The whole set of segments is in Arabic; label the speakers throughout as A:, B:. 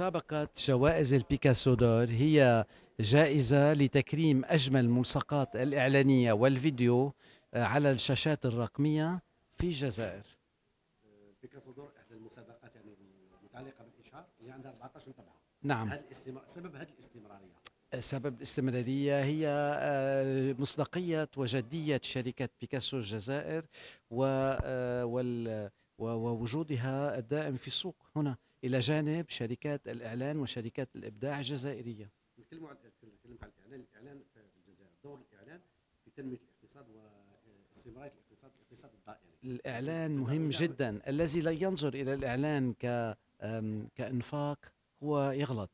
A: مسابقة جوائز البيكاسو دور هي جائزة لتكريم أجمل الملصقات الإعلانية والفيديو آه، على الشاشات الرقمية في الجزائر.
B: بيكاسو دور إحدى المسابقات يعني المتعلقة بالإشهار اللي عندها 14 طبعة. نعم. هل سبب هذه الاستمرارية؟
A: آه، سبب الاستمرارية هي آه، مصداقية وجدية شركة بيكاسو الجزائر ووجودها الدائم في السوق هنا. الى جانب شركات الاعلان وشركات الابداع الجزائريه.
B: نتكلم عن نتكلم عن الاعلان، الاعلان في الجزائر، دور الاعلان في تنميه الاقتصاد واستمراريه الاقتصاد، الاقتصاد الدائري. الاعلان مهم جدا،
A: الذي لا ينظر الى الاعلان ك كانفاق هو يغلط.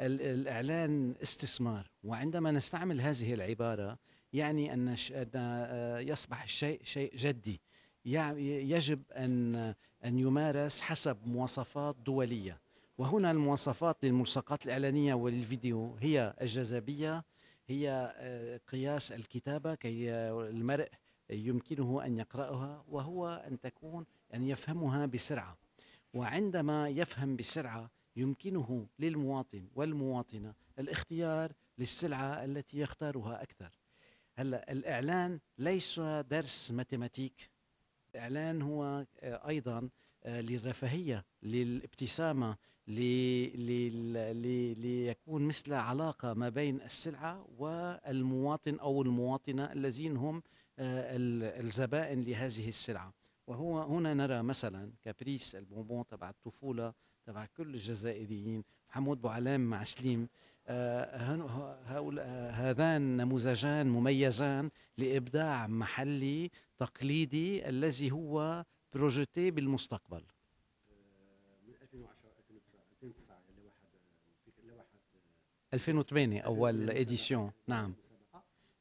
A: الاعلان استثمار، وعندما نستعمل هذه العباره يعني ان آه، يصبح الشيء شيء جدي. يجب أن أن يمارس حسب مواصفات دولية وهنا المواصفات للملصقات الإعلانية وللفيديو هي الجاذبية هي آه، قياس الكتابة كي آه، المرء يمكنه أن يقرأها وهو أن تكون أن يفهمها بسرعة وعندما يفهم بسرعة يمكنه للمواطن والمواطنة الاختيار للسلعة التي يختارها أكثر هلا الإعلان ليس درس ماتيماتيك الاعلان هو آه، ايضا آه، للرفاهيه للابتسامه ليكون مثل علاقه ما بين السلعه والمواطن او المواطنه الذين هم آه، الزبائن لهذه السلعه وهو هنا نرى مثلا كابريس البونبون تبع الطفوله تبع كل الجزائريين محمود بوعلام مع سليم آه، آه، هذان نموذجان مميزان لابداع محلي تقليدي الذي هو بروجيتي بالمستقبل
B: من 2010 2009 اللي واحد اللي واحد
A: 2008 اول اديسيون نعم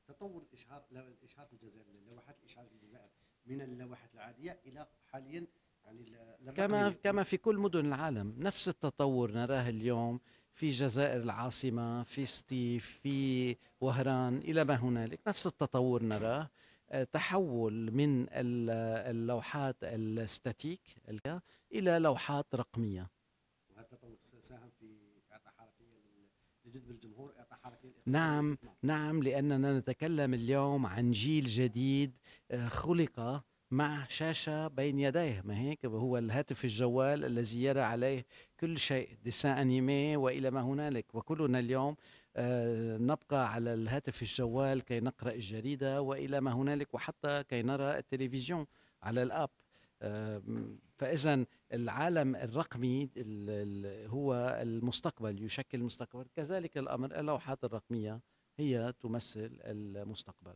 B: تطور الاشهار الاشهار في الجزائر لوحات الاشهار في الجزائر من اللوحات العاديه الى حاليا يعني كما كما
A: في كل مدن العالم نفس التطور نراه اليوم في جزائر العاصمة في ستيف في وهران إلى ما هنالك نفس التطور نراه آه، تحول من اللوحات الستاتيك إلى لوحات رقمية
B: وهذا التطور ساهم في إعطاء حركية لجذب الجمهور إعطاء حركية نعم
A: نعم لأننا نتكلم اليوم عن جيل جديد آه، خلق مع شاشة بين يديه ما هيك هو الهاتف الجوال الذي يرى عليه كل شيء ديسان أنيمي وإلى ما هنالك وكلنا اليوم آه، نبقى على الهاتف الجوال كي نقرأ الجريدة وإلى ما هنالك وحتى كي نرى التلفزيون على الأب آه، فإذا العالم الرقمي هو المستقبل يشكل المستقبل كذلك الأمر اللوحات الرقمية هي تمثل المستقبل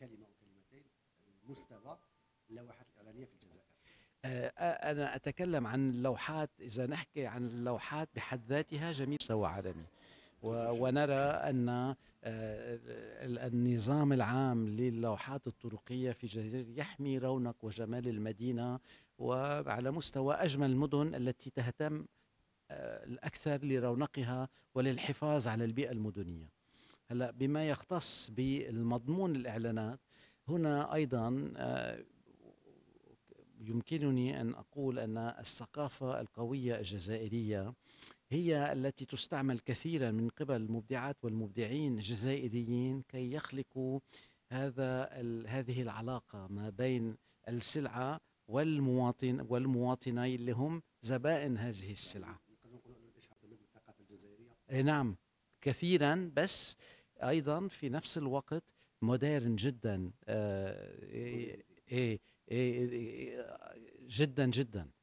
B: كلمه او كلمتين مستوى اللوحات الاعلانيه في الجزائر
A: آه، آه، انا اتكلم عن اللوحات اذا نحكي عن اللوحات بحد ذاتها جميل مستوى عالمي ونرى ان آه، النظام العام للوحات الطرقيه في الجزائر يحمي رونق وجمال المدينه وعلى مستوى اجمل المدن التي تهتم الاكثر لرونقها وللحفاظ على البيئه المدنيه هلا بما يختص بالمضمون الاعلانات هنا ايضا آه، يمكنني ان اقول ان الثقافه القويه الجزائريه هي التي تستعمل كثيرا من قبل المبدعات والمبدعين الجزائريين كي يخلقوا هذا هذه العلاقه ما بين السلعه والمواطن والمواطنين اللي هم زبائن هذه السلعه. نعم كثيرا بس ايضا في نفس الوقت موديرن جدا آه إيه إيه إيه جدا جدا